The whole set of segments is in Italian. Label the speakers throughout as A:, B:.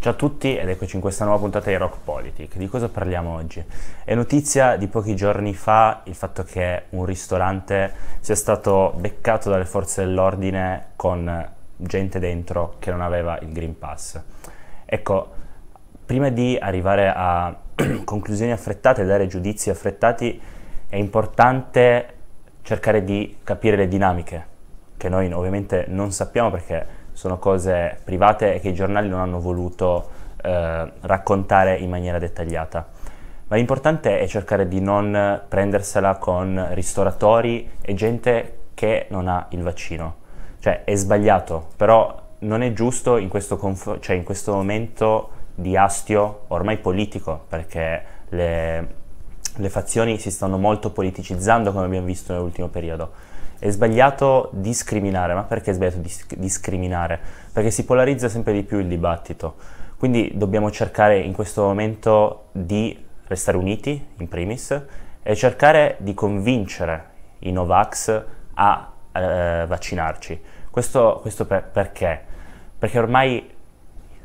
A: Ciao a tutti ed eccoci in questa nuova puntata di Rock Politic. Di cosa parliamo oggi? È notizia di pochi giorni fa il fatto che un ristorante sia stato beccato dalle forze dell'ordine con gente dentro che non aveva il Green Pass. Ecco, prima di arrivare a conclusioni affrettate e dare giudizi affrettati, è importante cercare di capire le dinamiche, che noi ovviamente non sappiamo perché sono cose private che i giornali non hanno voluto eh, raccontare in maniera dettagliata. Ma l'importante è cercare di non prendersela con ristoratori e gente che non ha il vaccino. Cioè è sbagliato, però non è giusto in questo, cioè, in questo momento di astio ormai politico, perché le, le fazioni si stanno molto politicizzando come abbiamo visto nell'ultimo periodo è sbagliato discriminare, ma perché è sbagliato dis- discriminare? Perché si polarizza sempre di più il dibattito, quindi dobbiamo cercare in questo momento di restare uniti, in primis, e cercare di convincere i Novax a eh, vaccinarci. Questo, questo per- perché? Perché ormai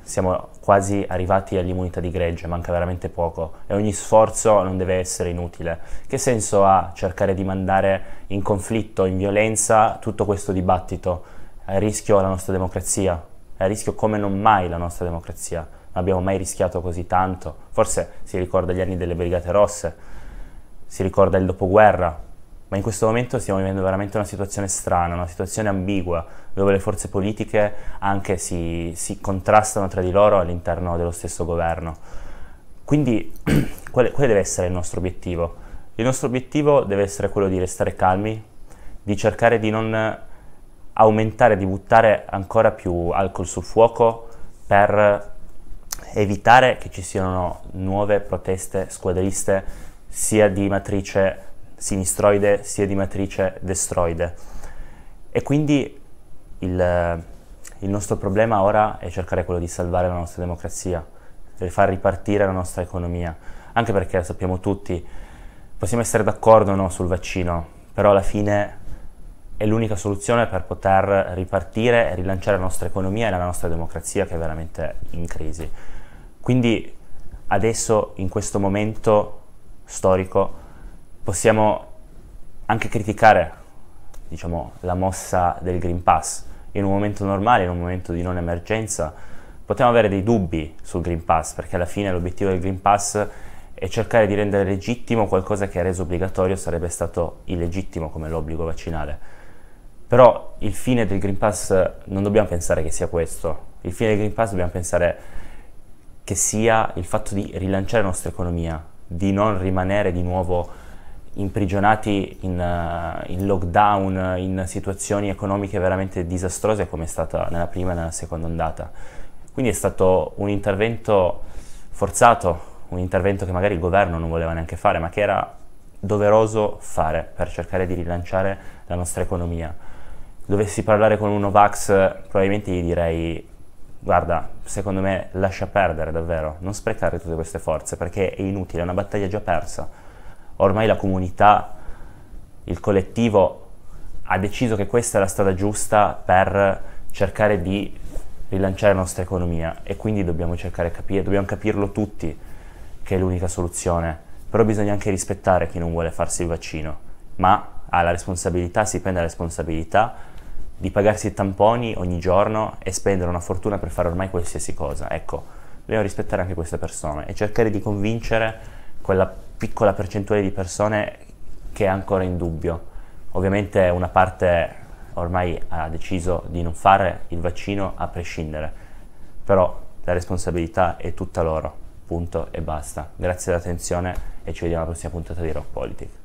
A: siamo quasi arrivati all'immunità di gregge, manca veramente poco e ogni sforzo non deve essere inutile. Che senso ha cercare di mandare in conflitto, in violenza, tutto questo dibattito? È a rischio la nostra democrazia, è a rischio come non mai la nostra democrazia, non abbiamo mai rischiato così tanto, forse si ricorda gli anni delle Brigate Rosse, si ricorda il dopoguerra, ma in questo momento stiamo vivendo veramente una situazione strana, una situazione ambigua, dove le forze politiche anche si, si contrastano tra di loro all'interno dello stesso governo. Quindi quale, quale deve essere il nostro obiettivo? Il nostro obiettivo deve essere quello di restare calmi, di cercare di non aumentare, di buttare ancora più alcol sul fuoco per evitare che ci siano nuove proteste squadriste sia di matrice sinistroide sia di matrice destroide. E quindi il, il nostro problema ora è cercare quello di salvare la nostra democrazia, di far ripartire la nostra economia, anche perché sappiamo tutti, possiamo essere d'accordo o no sul vaccino, però alla fine è l'unica soluzione per poter ripartire e rilanciare la nostra economia e la nostra democrazia che è veramente in crisi. Quindi adesso, in questo momento storico, possiamo anche criticare diciamo, la mossa del Green Pass. In un momento normale, in un momento di non emergenza, potremmo avere dei dubbi sul Green Pass, perché alla fine l'obiettivo del Green Pass è cercare di rendere legittimo qualcosa che reso obbligatorio sarebbe stato illegittimo come l'obbligo vaccinale. Però il fine del Green Pass non dobbiamo pensare che sia questo. Il fine del Green Pass dobbiamo pensare che sia il fatto di rilanciare la nostra economia, di non rimanere di nuovo imprigionati in, eh, in, lockdown, in situazioni economiche veramente disastrose come è stata nella prima e nella seconda ondata. Quindi è stato un intervento forzato, un intervento che magari il governo non voleva neanche fare, ma che era doveroso fare per cercare di rilanciare la nostra economia. Dovessi parlare con uno Vax, probabilmente gli direi guarda, secondo me lascia perdere davvero, non sprecare tutte queste forze perché è inutile, è una battaglia già persa ormai la comunità, il collettivo ha deciso che questa è la strada giusta per cercare di rilanciare la nostra economia e quindi dobbiamo cercare di capire, dobbiamo capirlo tutti che è l'unica soluzione, però bisogna anche rispettare chi non vuole farsi il vaccino, ma ha la responsabilità, si prende la responsabilità di pagarsi i tamponi ogni giorno e spendere una fortuna per fare ormai qualsiasi cosa. Ecco, dobbiamo rispettare anche queste persone e cercare di convincere quella piccola percentuale di persone che è ancora in dubbio. Ovviamente una parte ormai ha deciso di non fare il vaccino a prescindere, però la responsabilità è tutta loro, punto e basta. Grazie dell'attenzione e ci vediamo alla prossima puntata di Rock Politics.